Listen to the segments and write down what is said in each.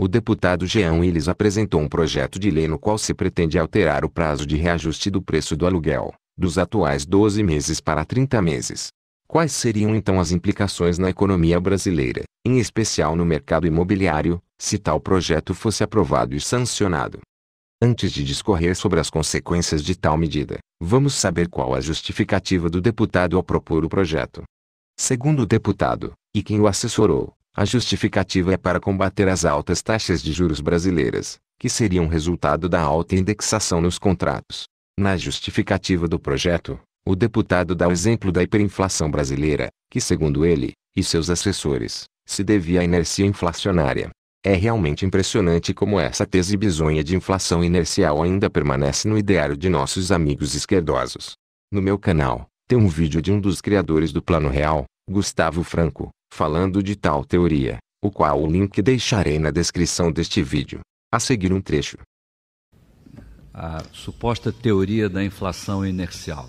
O deputado Jean Willis apresentou um projeto de lei no qual se pretende alterar o prazo de reajuste do preço do aluguel, dos atuais 12 meses para 30 meses. Quais seriam então as implicações na economia brasileira, em especial no mercado imobiliário, se tal projeto fosse aprovado e sancionado? Antes de discorrer sobre as consequências de tal medida, vamos saber qual a justificativa do deputado ao propor o projeto. Segundo o deputado, e quem o assessorou, a justificativa é para combater as altas taxas de juros brasileiras, que seriam resultado da alta indexação nos contratos. Na justificativa do projeto, o deputado dá o exemplo da hiperinflação brasileira, que, segundo ele e seus assessores, se devia à inercia inflacionária. É realmente impressionante como essa tese bizonha de inflação inercial ainda permanece no ideário de nossos amigos esquerdosos. No meu canal, tem um vídeo de um dos criadores do Plano Real, Gustavo Franco, falando de tal teoria, o qual o link deixarei na descrição deste vídeo. A seguir um trecho. A suposta teoria da inflação inercial.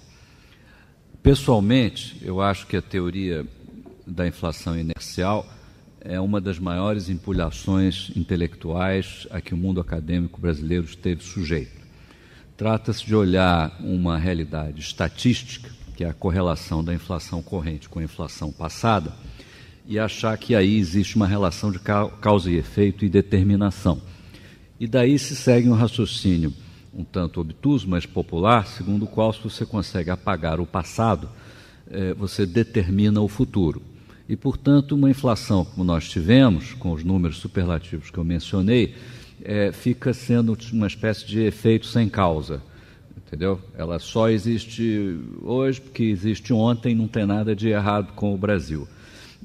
Pessoalmente, eu acho que a teoria da inflação inercial é uma das maiores empulhações intelectuais a que o mundo acadêmico brasileiro esteve sujeito. Trata-se de olhar uma realidade estatística, que é a correlação da inflação corrente com a inflação passada, e achar que aí existe uma relação de causa e efeito e determinação. E daí se segue um raciocínio um tanto obtuso, mas popular, segundo o qual, se você consegue apagar o passado, é, você determina o futuro. E, portanto, uma inflação como nós tivemos, com os números superlativos que eu mencionei, é, fica sendo uma espécie de efeito sem causa. Entendeu? Ela só existe hoje porque existe ontem, não tem nada de errado com o Brasil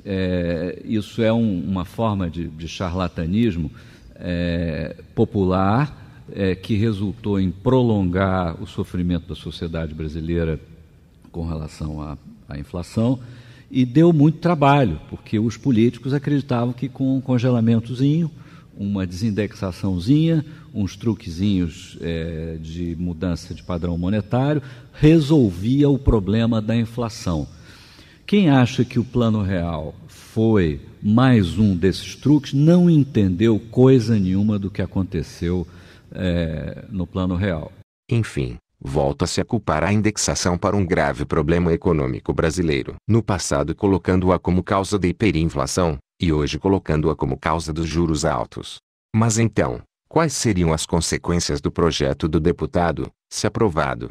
é, isso é um, uma forma de, de charlatanismo é, popular é, que resultou em prolongar o sofrimento da sociedade brasileira com relação à, à inflação e deu muito trabalho, porque os políticos acreditavam que com um congelamentozinho, uma desindexaçãozinha, uns truquezinhos é, de mudança de padrão monetário, resolvia o problema da inflação. Quem acha que o plano real foi mais um desses truques não entendeu coisa nenhuma do que aconteceu é, no plano real. Enfim, volta-se a culpar a indexação para um grave problema econômico brasileiro. No passado, colocando-a como causa da hiperinflação, e hoje, colocando-a como causa dos juros altos. Mas então, quais seriam as consequências do projeto do deputado, se aprovado?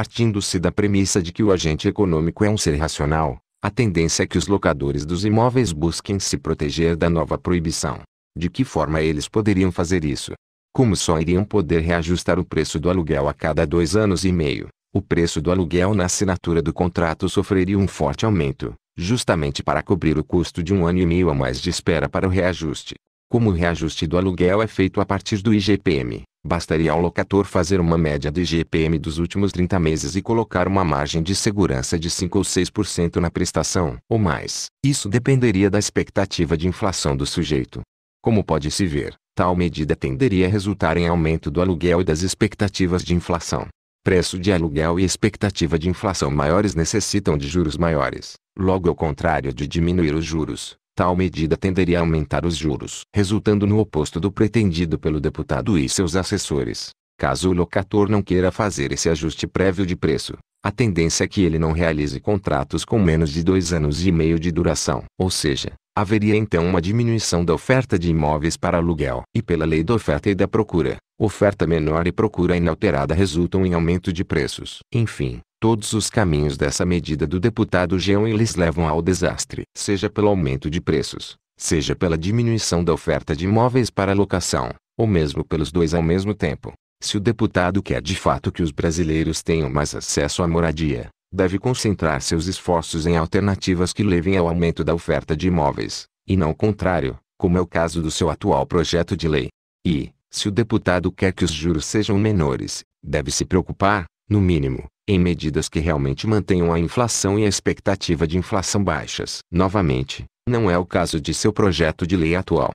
Partindo-se da premissa de que o agente econômico é um ser racional, a tendência é que os locadores dos imóveis busquem se proteger da nova proibição. De que forma eles poderiam fazer isso? Como só iriam poder reajustar o preço do aluguel a cada dois anos e meio, o preço do aluguel na assinatura do contrato sofreria um forte aumento, justamente para cobrir o custo de um ano e meio a mais de espera para o reajuste. Como o reajuste do aluguel é feito a partir do IGPM, Bastaria ao locator fazer uma média de GPM dos últimos 30 meses e colocar uma margem de segurança de 5 ou 6% na prestação, ou mais. Isso dependeria da expectativa de inflação do sujeito. Como pode-se ver, tal medida tenderia a resultar em aumento do aluguel e das expectativas de inflação. Preço de aluguel e expectativa de inflação maiores necessitam de juros maiores. Logo ao contrário de diminuir os juros, Tal medida tenderia a aumentar os juros, resultando no oposto do pretendido pelo deputado e seus assessores. Caso o locator não queira fazer esse ajuste prévio de preço, a tendência é que ele não realize contratos com menos de dois anos e meio de duração, ou seja, haveria então uma diminuição da oferta de imóveis para aluguel. E pela lei da oferta e da procura, oferta menor e procura inalterada resultam em aumento de preços. Enfim, Todos os caminhos dessa medida do deputado Jean eles levam ao desastre. Seja pelo aumento de preços, seja pela diminuição da oferta de imóveis para locação, ou mesmo pelos dois ao mesmo tempo. Se o deputado quer de fato que os brasileiros tenham mais acesso à moradia, deve concentrar seus esforços em alternativas que levem ao aumento da oferta de imóveis, e não o contrário, como é o caso do seu atual projeto de lei. E, se o deputado quer que os juros sejam menores, deve se preocupar, no mínimo, em medidas que realmente mantenham a inflação e a expectativa de inflação baixas. Novamente, não é o caso de seu projeto de lei atual.